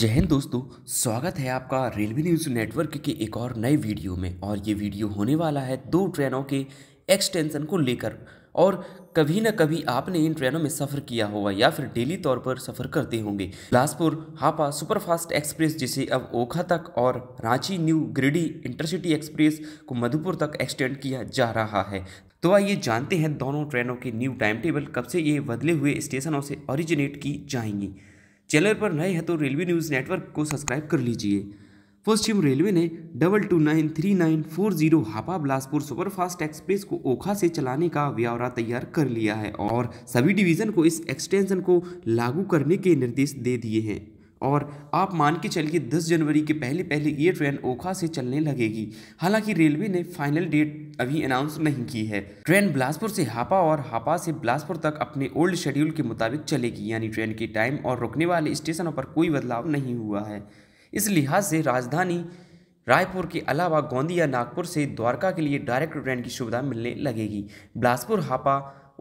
जय हिंद दोस्तों स्वागत है आपका रेलवे न्यूज़ नेटवर्क के एक और नए वीडियो में और ये वीडियो होने वाला है दो ट्रेनों के एक्सटेंशन को लेकर और कभी ना कभी आपने इन ट्रेनों में सफ़र किया होगा या फिर डेली तौर पर सफ़र करते होंगे बिलासपुर हापा सुपरफास्ट एक्सप्रेस जिसे अब ओखा तक और Ranchi new Giridih intercity express को मधुपुर तक एक्सटेंड किया जा रहा है तो आइए जानते हैं दोनों ट्रेनों के न्यू टाइम टेबल कब से ये बदले हुए स्टेशनों से ऑरिजिनेट की जाएंगी चैनल पर नए हैं तो रेलवे न्यूज़ नेटवर्क को सब्सक्राइब कर लीजिए पश्चिम रेलवे ने double two nine three nine four zero Hapa Bilaspur superfast express को ओखा से चलाने का ब्यौरा तैयार कर लिया है और सभी डिवीज़न को इस एक्सटेंशन को लागू करने के निर्देश दे दिए हैं और आप मान के चलिए दस जनवरी के पहले पहले ये ट्रेन ओखा से चलने लगेगी हालांकि रेलवे ने फाइनल डेट अभी अनाउंस नहीं की है ट्रेन बिलासपुर से हापा और हापा से बिलासपुर तक अपने ओल्ड शेड्यूल के मुताबिक चलेगी यानी ट्रेन के टाइम और रुकने वाले स्टेशनों पर कोई बदलाव नहीं हुआ है इस लिहाज से राजधानी रायपुर के अलावा गोंदिया नागपुर से द्वारका के लिए डायरेक्ट ट्रेन की सुविधा मिलने लगेगी बिलासपुर हापा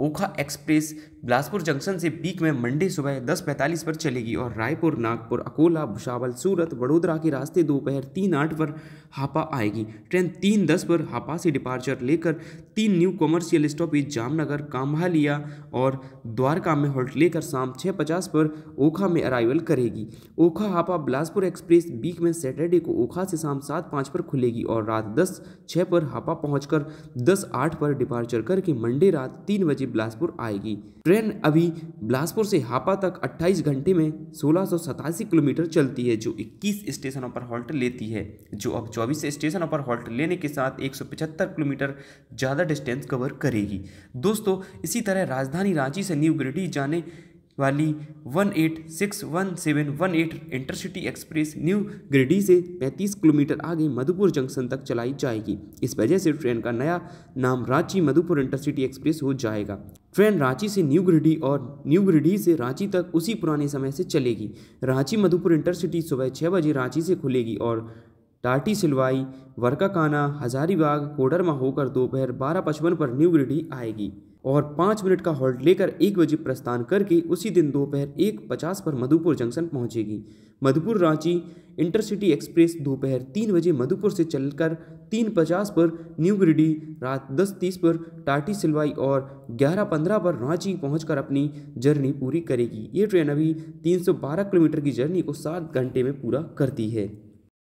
ओखा एक्सप्रेस बिलासपुर जंक्शन से पीक में मंडे सुबह दस पैंतालीस पर चलेगी और रायपुर नागपुर अकोला भुशावल सूरत वडोदरा के रास्ते दोपहर तीन आठ पर हापा आएगी ट्रेन तीन दस पर हापा से डिपार्चर लेकर तीन new commercial stoppage Jamnagar Khambhalia और द्वारका में हॉल्ट लेकर शाम छः पचास पर ओखा में अराइवल करेगी ओखा हापा बिलासपुर एक्सप्रेस बीक में सैटरडे को ओखा से शाम सात पाँच पर खुलेगी और रात दस छः पर हापा पहुँच कर दस आठ पर डिपार्चर करके मंडे रात तीन बजे बिलासपुर आएगी ट्रेन ट्रेन अभी बिलासपुर से हापा तक 28 घंटे में सोलह किलोमीटर चलती है जो 21 स्टेशनों पर हॉल्ट लेती है जो अब 24 स्टेशनों पर हॉल्ट लेने के साथ 175 किलोमीटर ज़्यादा डिस्टेंस कवर करेगी दोस्तों इसी तरह राजधानी रांची से न्यू गिरिडीह जाने वाली eight intercity express new Giridih से 35 किलोमीटर आगे मधुपुर जंक्शन तक चलाई जाएगी इस वजह से ट्रेन का नया नाम रांची मधुपुर इंटरसिटी एक्सप्रेस हो जाएगा ट्रेन रांची से न्यू ग्रिडी और न्यू ग्रिडी से रांची तक उसी पुराने समय से चलेगी रांची मधुपुर इंटरसिटी सुबह छः बजे रांची से खुलेगी और टाटी सिलवाई वर्काकाना हजारीबाग कोडरमा होकर दोपहर बारह पचपन पर न्यू ग्रिडी आएगी और पाँच मिनट का हॉल्ट लेकर एक बजे प्रस्थान करके उसी दिन दोपहर एक पचास पर मधुपुर जंक्शन पहुंचेगी मधुपुर रांची इंटरसिटी एक्सप्रेस दोपहर तीन बजे मधुपुर से चलकर तीन पचास पर न्यू ग्रिडी रात दस तीस पर टाटी सिलवाई और ग्यारह पंद्रह पर रांची पहुंचकर अपनी जर्नी पूरी करेगी ये ट्रेन अभी तीन सौ बारह किलोमीटर की जर्नी को सात घंटे में पूरा करती है